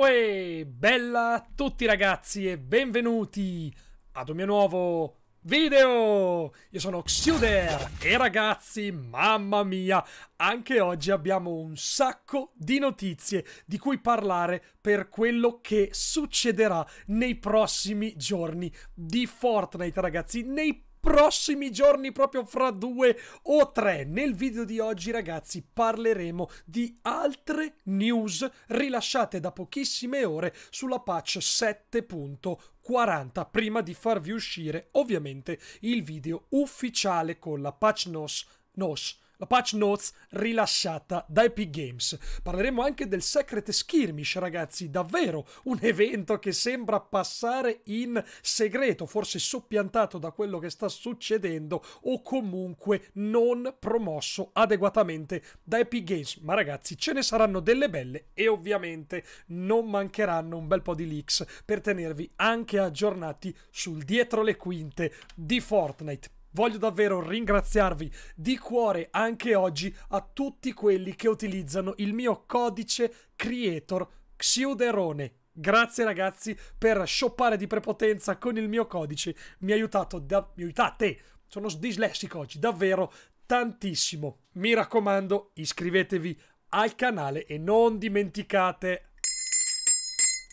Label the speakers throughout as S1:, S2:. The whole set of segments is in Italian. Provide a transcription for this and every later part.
S1: Uè, bella a tutti ragazzi e benvenuti ad un mio nuovo video! Io sono Xuder e ragazzi, mamma mia, anche oggi abbiamo un sacco di notizie di cui parlare per quello che succederà nei prossimi giorni di Fortnite ragazzi, nei prossimi giorni, proprio fra due o tre. Nel video di oggi, ragazzi, parleremo di altre news rilasciate da pochissime ore sulla patch 7.40 prima di farvi uscire ovviamente il video ufficiale con la patch NOS. NOS la patch notes rilasciata da Epic Games. Parleremo anche del Secret Skirmish, ragazzi, davvero un evento che sembra passare in segreto, forse soppiantato da quello che sta succedendo o comunque non promosso adeguatamente da Epic Games. Ma ragazzi, ce ne saranno delle belle e ovviamente non mancheranno un bel po' di leaks per tenervi anche aggiornati sul dietro le quinte di Fortnite. Voglio davvero ringraziarvi di cuore anche oggi a tutti quelli che utilizzano il mio codice creator Xiuderone. Grazie ragazzi per shoppare di prepotenza con il mio codice. Mi, ha aiutato da... mi aiutate! Sono dislessico oggi, davvero tantissimo. Mi raccomando, iscrivetevi al canale e non dimenticate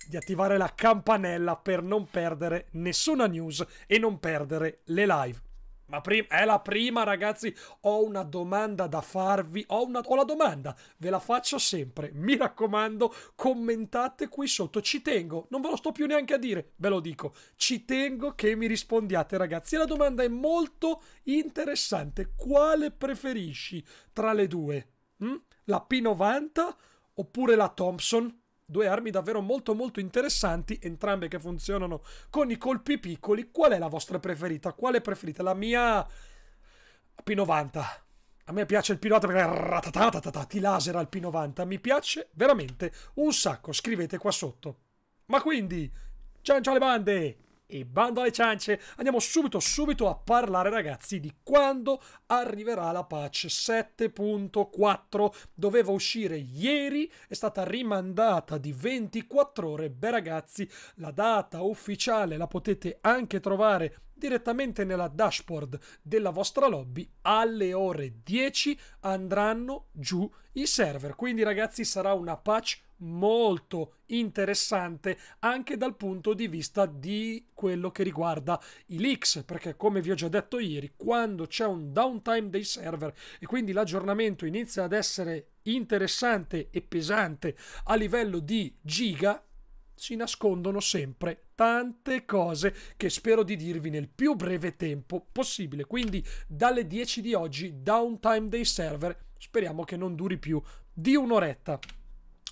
S1: di attivare la campanella per non perdere nessuna news e non perdere le live. Ma è la prima, ragazzi. Ho una domanda da farvi. Ho, una, ho, la domanda, ve la faccio sempre. Mi raccomando, commentate qui sotto. Ci tengo, non ve lo sto più neanche a dire, ve lo dico. Ci tengo che mi rispondiate, ragazzi. la domanda è molto interessante. Quale preferisci tra le due? Hm? La P90 oppure la Thompson? Due armi davvero molto molto interessanti, entrambe che funzionano con i colpi piccoli. Qual è la vostra preferita? Quale preferite? La mia P90. A me piace il P90 perché ti lasera il P90. Mi piace veramente un sacco. Scrivete qua sotto. Ma quindi, ciao ciao le bande! E bando alle ciance, andiamo subito subito a parlare ragazzi di quando arriverà la patch 7.4. Doveva uscire ieri, è stata rimandata di 24 ore. Beh ragazzi, la data ufficiale la potete anche trovare direttamente nella dashboard della vostra lobby alle ore 10 andranno giù i server quindi ragazzi sarà una patch molto interessante anche dal punto di vista di quello che riguarda i leaks perché come vi ho già detto ieri quando c'è un downtime dei server e quindi l'aggiornamento inizia ad essere interessante e pesante a livello di giga si nascondono sempre tante cose che spero di dirvi nel più breve tempo possibile. Quindi dalle 10 di oggi, downtime dei server, speriamo che non duri più di un'oretta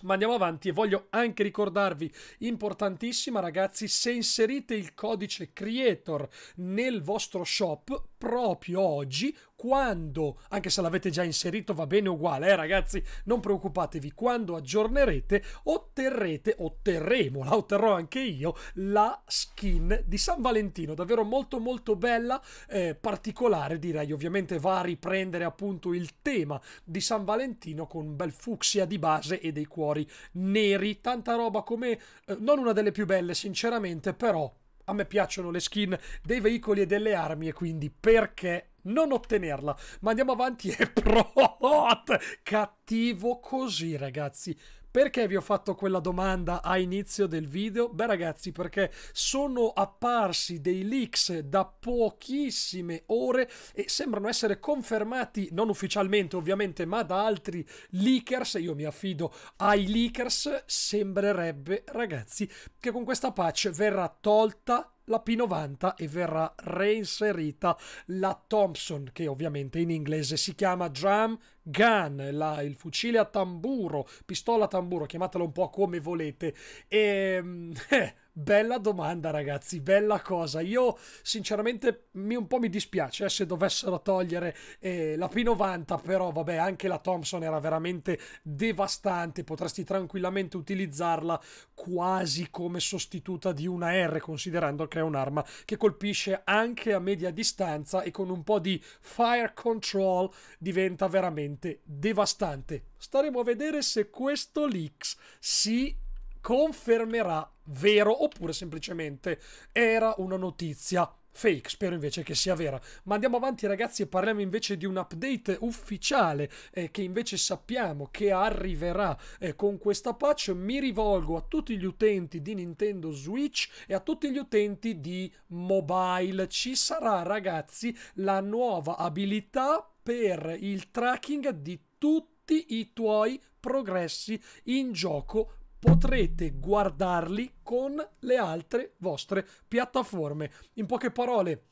S1: ma andiamo avanti e voglio anche ricordarvi, importantissima ragazzi, se inserite il codice creator nel vostro shop, proprio oggi quando, anche se l'avete già inserito va bene uguale, eh ragazzi, non preoccupatevi, quando aggiornerete otterrete, otterremo, la otterrò anche io, la skin di San Valentino, davvero molto molto bella, eh, particolare direi, ovviamente va a riprendere appunto il tema di San Valentino con un bel fucsia di base e dei cuori neri, tanta roba come, eh, non una delle più belle sinceramente, però a me piacciono le skin dei veicoli e delle armi e quindi perché non ottenerla? Ma andiamo avanti e prot! Cattivo così ragazzi. Perché vi ho fatto quella domanda a inizio del video? Beh ragazzi, perché sono apparsi dei leaks da pochissime ore e sembrano essere confermati, non ufficialmente ovviamente, ma da altri leakers, io mi affido ai leakers, sembrerebbe ragazzi che con questa patch verrà tolta la P90 e verrà reinserita la Thompson, che ovviamente in inglese si chiama Drum Gun, la, il fucile a tamburo, pistola a tamburo, chiamatelo un po' come volete. E... Ehm, eh, Bella domanda, ragazzi, bella cosa. Io sinceramente mi, un po' mi dispiace eh, se dovessero togliere eh, la P90, però vabbè, anche la Thompson era veramente devastante. Potresti tranquillamente utilizzarla quasi come sostituta di una R, considerando che è un'arma che colpisce anche a media distanza e con un po' di fire control diventa veramente devastante. Staremo a vedere se questo leaks si confermerà vero oppure semplicemente era una notizia fake, spero invece che sia vera. Ma andiamo avanti ragazzi e parliamo invece di un update ufficiale eh, che invece sappiamo che arriverà eh, con questa patch. Mi rivolgo a tutti gli utenti di Nintendo Switch e a tutti gli utenti di mobile. Ci sarà ragazzi la nuova abilità per il tracking di tutti i tuoi progressi in gioco potrete guardarli con le altre vostre piattaforme. In poche parole,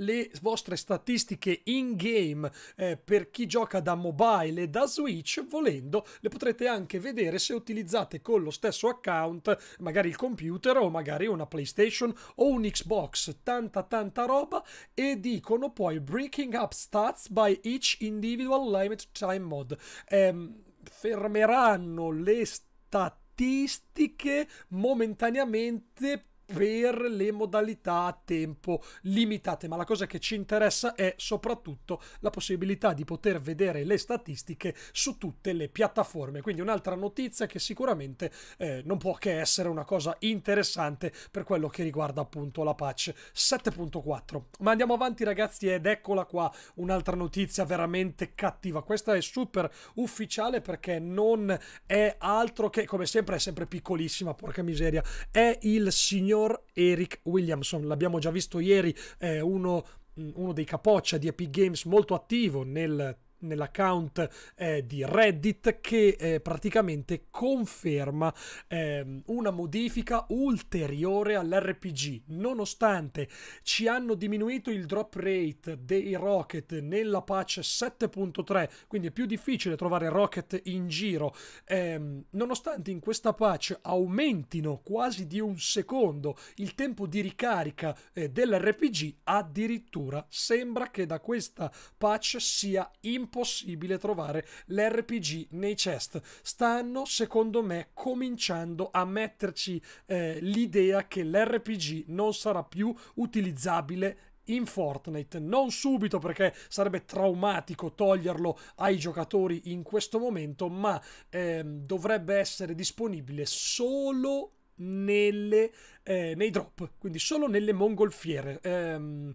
S1: le vostre statistiche in game eh, per chi gioca da mobile e da Switch, volendo, le potrete anche vedere se utilizzate con lo stesso account magari il computer o magari una PlayStation o un Xbox, tanta tanta roba e dicono poi breaking up stats by each individual limit time mod. Eh, fermeranno le statistiche artistiche momentaneamente per le modalità a tempo limitate, ma la cosa che ci interessa è soprattutto la possibilità di poter vedere le statistiche su tutte le piattaforme. Quindi un'altra notizia che sicuramente eh, non può che essere una cosa interessante per quello che riguarda appunto la patch 7.4. Ma andiamo avanti ragazzi ed eccola qua un'altra notizia veramente cattiva. Questa è super ufficiale perché non è altro che come sempre è sempre piccolissima, porca miseria, è il signor signor Eric Williamson. L'abbiamo già visto ieri, è eh, uno, mm, uno dei capoccia di Epic Games molto attivo nel nell'account eh, di Reddit che eh, praticamente conferma eh, una modifica ulteriore all'RPG nonostante ci hanno diminuito il drop rate dei rocket nella patch 7.3 quindi è più difficile trovare rocket in giro ehm, nonostante in questa patch aumentino quasi di un secondo il tempo di ricarica eh, dell'RPG addirittura sembra che da questa patch sia importante impossibile trovare l'RPG nei chest. Stanno, secondo me, cominciando a metterci eh, l'idea che l'RPG non sarà più utilizzabile in Fortnite. Non subito perché sarebbe traumatico toglierlo ai giocatori in questo momento, ma eh, dovrebbe essere disponibile solo nelle, eh, nei drop, quindi solo nelle mongolfiere. Eh,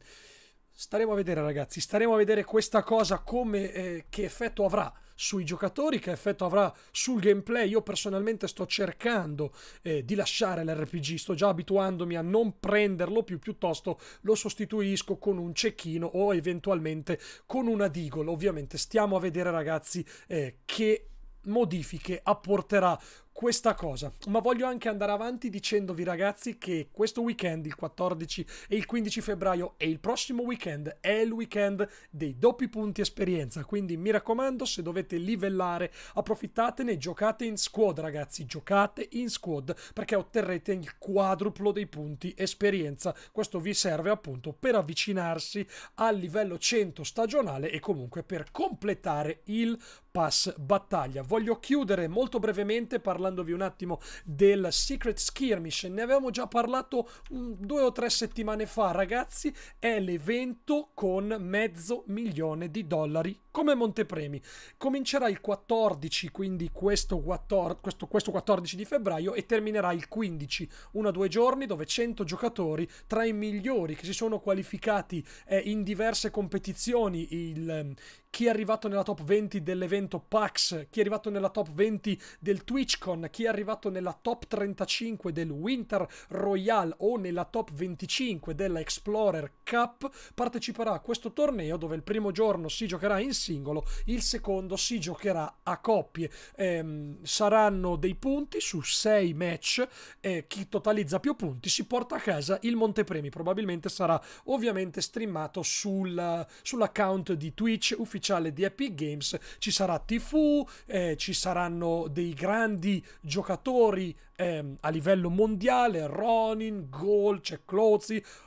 S1: Staremo a vedere ragazzi, staremo a vedere questa cosa come, eh, che effetto avrà sui giocatori, che effetto avrà sul gameplay. Io personalmente sto cercando eh, di lasciare l'RPG, sto già abituandomi a non prenderlo più, piuttosto lo sostituisco con un cecchino o eventualmente con una digol. Ovviamente stiamo a vedere ragazzi eh, che modifiche apporterà questa cosa, ma voglio anche andare avanti dicendovi ragazzi che questo weekend, il 14 e il 15 febbraio e il prossimo weekend è il weekend dei doppi punti esperienza, quindi mi raccomando se dovete livellare approfittatene, giocate in squad ragazzi, giocate in squad perché otterrete il quadruplo dei punti esperienza, questo vi serve appunto per avvicinarsi al livello 100 stagionale e comunque per completare il pass battaglia. Voglio chiudere molto brevemente parlando parlandovi un attimo del Secret Skirmish. Ne avevamo già parlato um, due o tre settimane fa, ragazzi. È l'evento con mezzo milione di dollari come montepremi. Comincerà il 14, quindi questo, 14, questo, questo 14 di febbraio e terminerà il 15, uno o due giorni dove 100 giocatori tra i migliori che si sono qualificati eh, in diverse competizioni, il, mm, chi è arrivato nella top 20 dell'evento PAX, chi è arrivato nella top 20 del TwitchCon, con chi è arrivato nella top 35 del Winter Royale o nella top 25 della Explorer Cup parteciperà a questo torneo dove il primo giorno si giocherà in singolo, il secondo si giocherà a coppie. Eh, saranno dei punti su 6 match, eh, chi totalizza più punti si porta a casa il montepremi, probabilmente sarà ovviamente streamato sul, sull'account di Twitch ufficiale di Epic Games, ci sarà Tifu, eh, ci saranno dei grandi giocatori ehm, a livello mondiale, Ronin, Gol, c'è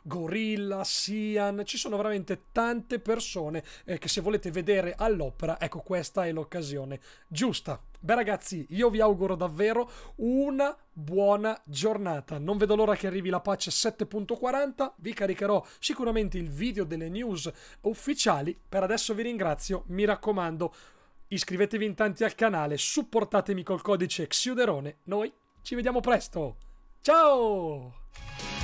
S1: Gorilla, Sian, ci sono veramente tante persone eh, che se volete vedere all'opera, ecco questa è l'occasione giusta. Beh ragazzi, io vi auguro davvero una buona giornata. Non vedo l'ora che arrivi la patch 7.40, vi caricherò sicuramente il video delle news ufficiali. Per adesso vi ringrazio, mi raccomando Iscrivetevi intanto al canale, supportatemi col codice Xiuderone. Noi ci vediamo presto. Ciao!